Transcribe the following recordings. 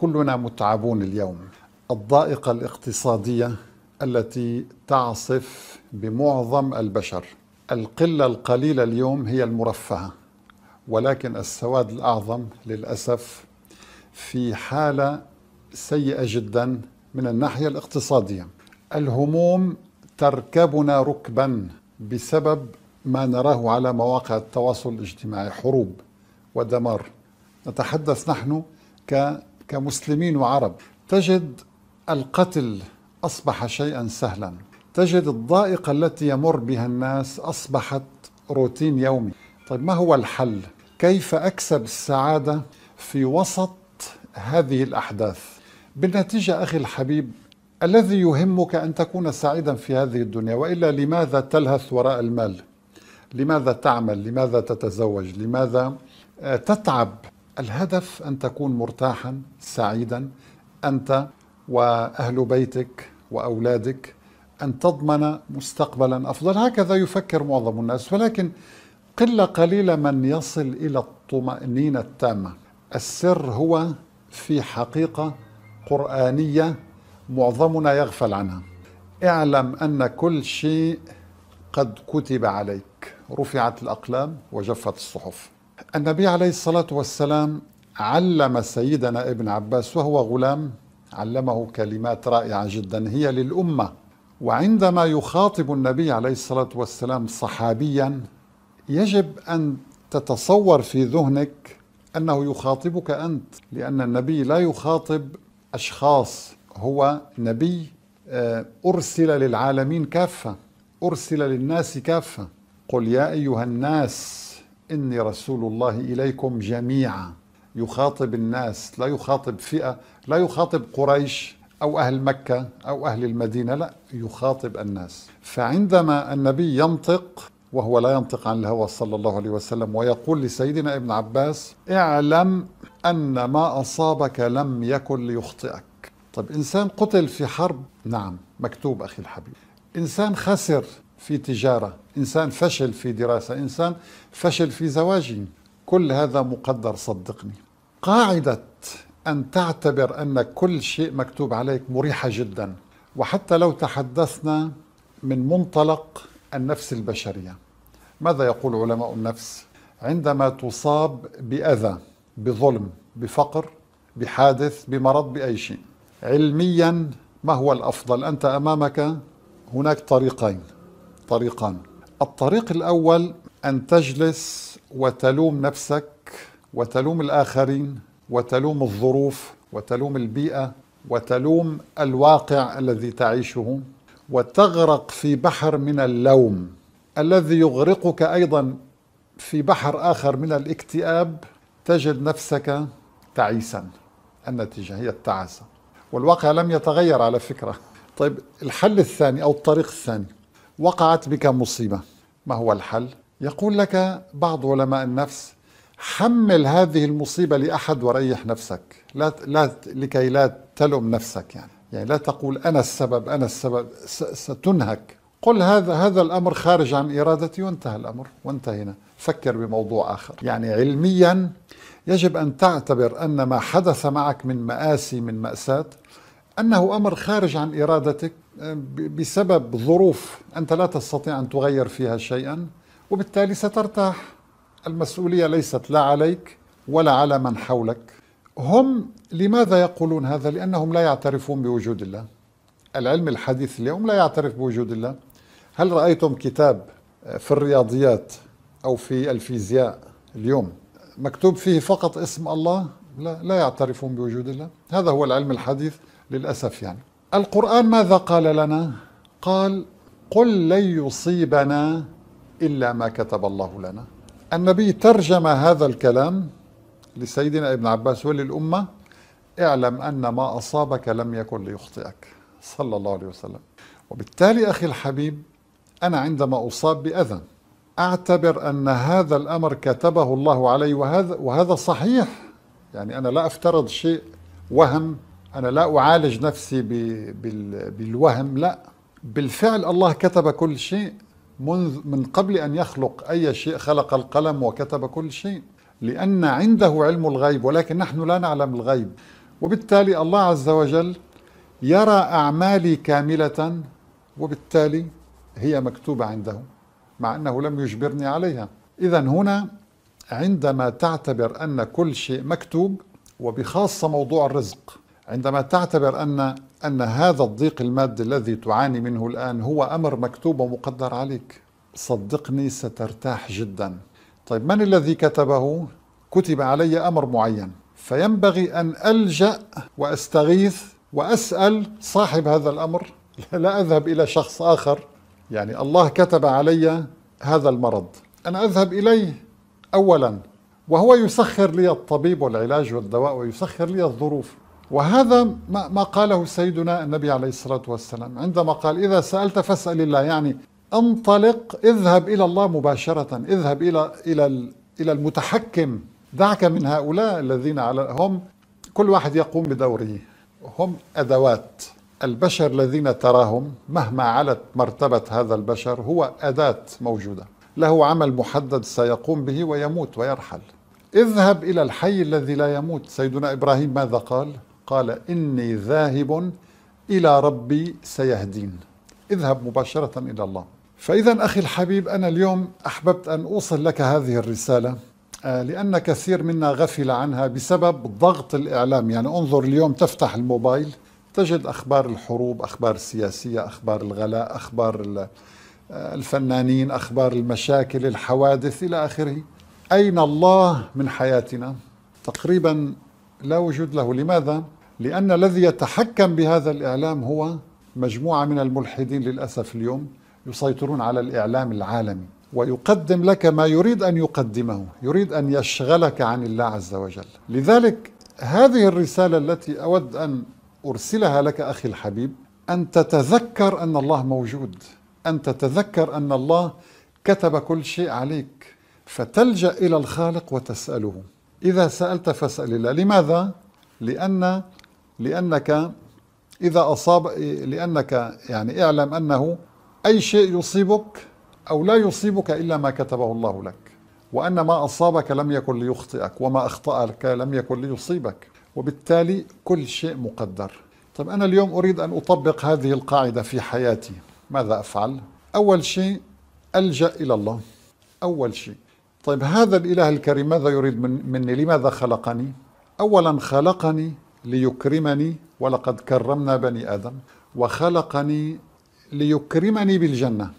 كلنا متعبون اليوم الضائقه الاقتصاديه التي تعصف بمعظم البشر القله القليله اليوم هي المرفهه ولكن السواد الاعظم للاسف في حاله سيئه جدا من الناحيه الاقتصاديه الهموم تركبنا ركبا بسبب ما نراه على مواقع التواصل الاجتماعي حروب ودمار نتحدث نحن ك كمسلمين وعرب تجد القتل اصبح شيئا سهلا تجد الضائقه التي يمر بها الناس اصبحت روتين يومي طيب ما هو الحل كيف اكسب السعاده في وسط هذه الاحداث بالنتيجه اخي الحبيب الذي يهمك ان تكون سعيدا في هذه الدنيا والا لماذا تلهث وراء المال لماذا تعمل لماذا تتزوج لماذا آه، تتعب الهدف أن تكون مرتاحا سعيدا أنت وأهل بيتك وأولادك أن تضمن مستقبلا أفضل هكذا يفكر معظم الناس ولكن قلة قليلة من يصل إلى الطمأنينة التامة السر هو في حقيقة قرآنية معظمنا يغفل عنها اعلم أن كل شيء قد كتب عليك رفعت الأقلام وجفت الصحف النبي عليه الصلاة والسلام علم سيدنا ابن عباس وهو غلام علمه كلمات رائعة جدا هي للأمة وعندما يخاطب النبي عليه الصلاة والسلام صحابيا يجب أن تتصور في ذهنك أنه يخاطبك أنت لأن النبي لا يخاطب أشخاص هو نبي آه، أرسل للعالمين كافة أرسل للناس كافة قل يا أيها الناس إني رسول الله إليكم جميعا يخاطب الناس لا يخاطب فئة لا يخاطب قريش أو أهل مكة أو أهل المدينة لا يخاطب الناس فعندما النبي ينطق وهو لا ينطق عن الهوى صلى الله عليه وسلم ويقول لسيدنا ابن عباس اعلم أن ما أصابك لم يكن ليخطئك طب إنسان قتل في حرب نعم مكتوب أخي الحبيب إنسان خسر في تجارة إنسان فشل في دراسة إنسان فشل في زواج كل هذا مقدر صدقني قاعدة أن تعتبر أن كل شيء مكتوب عليك مريحة جدا وحتى لو تحدثنا من منطلق النفس البشرية ماذا يقول علماء النفس عندما تصاب بأذى بظلم بفقر بحادث بمرض بأي شيء علميا ما هو الأفضل أنت أمامك هناك طريقين طريقان الطريق الاول ان تجلس وتلوم نفسك وتلوم الاخرين وتلوم الظروف وتلوم البيئه وتلوم الواقع الذي تعيشه وتغرق في بحر من اللوم الذي يغرقك ايضا في بحر اخر من الاكتئاب تجد نفسك تعيسا النتيجه هي التعاسه والواقع لم يتغير على فكره طيب الحل الثاني او الطريق الثاني وقعت بك مصيبه ما هو الحل يقول لك بعض علماء النفس حمل هذه المصيبه لاحد وريح نفسك لا لا لكي لا تلم نفسك يعني يعني لا تقول انا السبب انا السبب ستنهك قل هذا هذا الامر خارج عن ارادتي وانتهى الامر وانتهينا فكر بموضوع اخر يعني علميا يجب ان تعتبر ان ما حدث معك من ماسي من ماساه أنه أمر خارج عن إرادتك آه، بسبب ظروف أنت لا تستطيع أن تغير فيها شيئا وبالتالي سترتاح المسؤولية ليست لا عليك ولا على من حولك هم لماذا يقولون هذا؟ لأنهم لا يعترفون بوجود الله العلم الحديث اليوم لا يعترف بوجود الله هل رأيتم كتاب آه، في الرياضيات أو في الفيزياء اليوم مكتوب فيه فقط اسم الله لا لا يعترفون بوجود الله هذا هو العلم الحديث للأسف يعني القرآن ماذا قال لنا؟ قال قل لن يصيبنا إلا ما كتب الله لنا النبي ترجم هذا الكلام لسيدنا ابن عباس وللأمة اعلم أن ما أصابك لم يكن ليخطئك صلى الله عليه وسلم وبالتالي أخي الحبيب أنا عندما أصاب بأذى أعتبر أن هذا الأمر كتبه الله علي وهذا, وهذا صحيح يعني أنا لا أفترض شيء وهم أنا لا أعالج نفسي بالوهم لا بالفعل الله كتب كل شيء منذ من قبل أن يخلق أي شيء خلق القلم وكتب كل شيء لأن عنده علم الغيب ولكن نحن لا نعلم الغيب وبالتالي الله عز وجل يرى أعمالي كاملة وبالتالي هي مكتوبة عنده مع أنه لم يجبرني عليها إذا هنا عندما تعتبر أن كل شيء مكتوب وبخاصة موضوع الرزق عندما تعتبر أن أن هذا الضيق المادي الذي تعاني منه الآن هو أمر مكتوب ومقدر عليك صدقني سترتاح جدا طيب من الذي كتبه؟ كتب علي أمر معين فينبغي أن ألجأ وأستغيث وأسأل صاحب هذا الأمر لا أذهب إلى شخص آخر يعني الله كتب علي هذا المرض أنا أذهب إليه أولا وهو يسخر لي الطبيب والعلاج والدواء ويسخر لي الظروف وهذا ما قاله سيدنا النبي عليه الصلاة والسلام عندما قال إذا سألت فاسأل الله يعني انطلق اذهب إلى الله مباشرة اذهب إلى إلى إلى المتحكم دعك من هؤلاء الذين على هم كل واحد يقوم بدوره هم أدوات البشر الذين تراهم مهما علت مرتبة هذا البشر هو أداة موجودة له عمل محدد سيقوم به ويموت ويرحل اذهب إلى الحي الذي لا يموت سيدنا إبراهيم ماذا قال قال إني ذاهب إلى ربي سيهدين اذهب مباشرة إلى الله فإذا أخي الحبيب أنا اليوم أحببت أن أوصل لك هذه الرسالة آه، لأن كثير منا غفل عنها بسبب ضغط الإعلام يعني انظر اليوم تفتح الموبايل تجد أخبار الحروب أخبار السياسية أخبار الغلاء أخبار آه، الفنانين أخبار المشاكل الحوادث إلى آخره أين الله من حياتنا تقريبا لا وجود له لماذا؟ لأن الذي يتحكم بهذا الإعلام هو مجموعة من الملحدين للأسف اليوم يسيطرون على الإعلام العالمي ويقدم لك ما يريد أن يقدمه يريد أن يشغلك عن الله عز وجل لذلك هذه الرسالة التي أود أن أرسلها لك أخي الحبيب أن تتذكر أن الله موجود أن تتذكر أن الله كتب كل شيء عليك فتلجأ إلى الخالق وتسأله إذا سألت فاسأل الله لماذا؟ لأن لأنك إذا أصاب لأنك يعني اعلم أنه أي شيء يصيبك أو لا يصيبك إلا ما كتبه الله لك وأن ما أصابك لم يكن ليخطئك وما أخطأك لم يكن ليصيبك وبالتالي كل شيء مقدر طيب أنا اليوم أريد أن أطبق هذه القاعدة في حياتي ماذا أفعل؟ أول شيء ألجأ إلى الله أول شيء طيب هذا الإله الكريم ماذا يريد مني؟ لماذا خلقني؟ أولا خلقني ليكرمني ولقد كرمنا بني آدم وخلقني ليكرمني بالجنة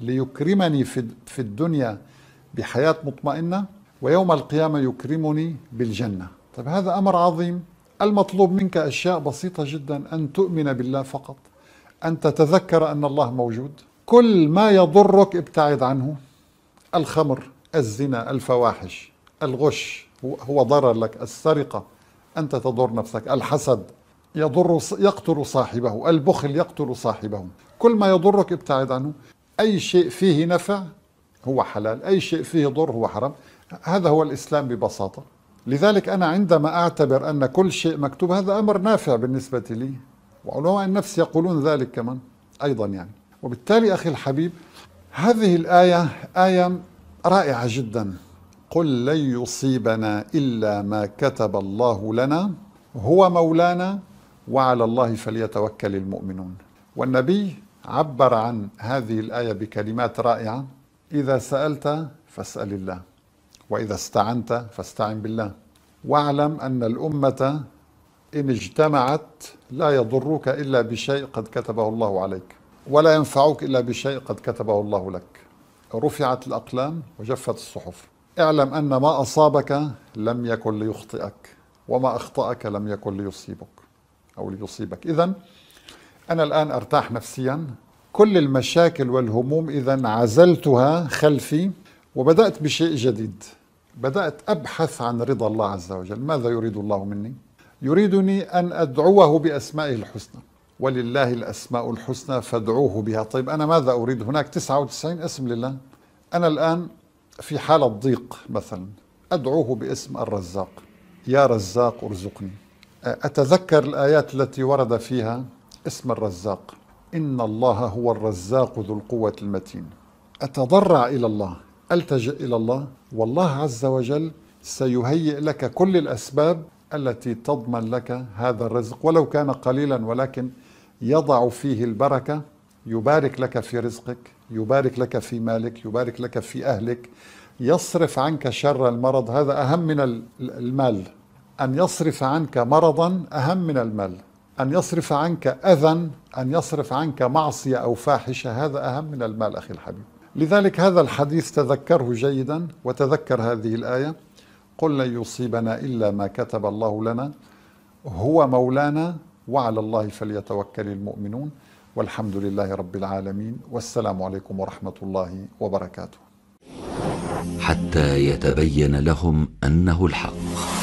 ليكرمني في الدنيا بحياة مطمئنة ويوم القيامة يكرمني بالجنة طيب هذا أمر عظيم المطلوب منك أشياء بسيطة جدا أن تؤمن بالله فقط أن تتذكر أن الله موجود كل ما يضرك ابتعد عنه الخمر الزنا الفواحش الغش هو ضرر لك السرقة أنت تضر نفسك الحسد يضر يقتل صاحبه البخل يقتل صاحبه كل ما يضرك ابتعد عنه أي شيء فيه نفع هو حلال أي شيء فيه ضر هو حرام هذا هو الإسلام ببساطة لذلك أنا عندما أعتبر أن كل شيء مكتوب هذا أمر نافع بالنسبة لي وعلماء النفس يقولون ذلك كمان أيضا يعني وبالتالي أخي الحبيب هذه الآية آية رائعة جدا قل لن يصيبنا الا ما كتب الله لنا هو مولانا وعلى الله فليتوكل المؤمنون والنبي عبر عن هذه الايه بكلمات رائعه اذا سالت فاسال الله واذا استعنت فاستعن بالله واعلم ان الامه ان اجتمعت لا يضرك الا بشيء قد كتبه الله عليك ولا ينفعك الا بشيء قد كتبه الله لك رفعت الاقلام وجفت الصحف اعلم أن ما أصابك لم يكن ليخطئك وما أخطأك لم يكن ليصيبك أو ليصيبك إذا أنا الآن أرتاح نفسيا كل المشاكل والهموم إذا عزلتها خلفي وبدأت بشيء جديد بدأت أبحث عن رضا الله عز وجل ماذا يريد الله مني؟ يريدني أن أدعوه بأسمائه الحسنى ولله الأسماء الحسنى فادعوه بها طيب أنا ماذا أريد؟ هناك 99 اسم لله أنا الآن في حالة ضيق مثلا أدعوه باسم الرزاق يا رزاق ارزقني أتذكر الآيات التي ورد فيها اسم الرزاق إن الله هو الرزاق ذو القوة المتين أتضرع إلى الله ألتجئ إلى الله والله عز وجل سيهيئ لك كل الأسباب التي تضمن لك هذا الرزق ولو كان قليلا ولكن يضع فيه البركة يبارك لك في رزقك يبارك لك في مالك يبارك لك في أهلك يصرف عنك شر المرض هذا أهم من المال أن يصرف عنك مرضا أهم من المال أن يصرف عنك أذى أن يصرف عنك معصية أو فاحشة هذا أهم من المال أخي الحبيب لذلك هذا الحديث تذكره جيدا وتذكر هذه الآية قل لن يصيبنا إلا ما كتب الله لنا هو مولانا وعلى الله فليتوكل المؤمنون والحمد لله رب العالمين والسلام عليكم ورحمه الله وبركاته حتى يتبين لهم انه الحق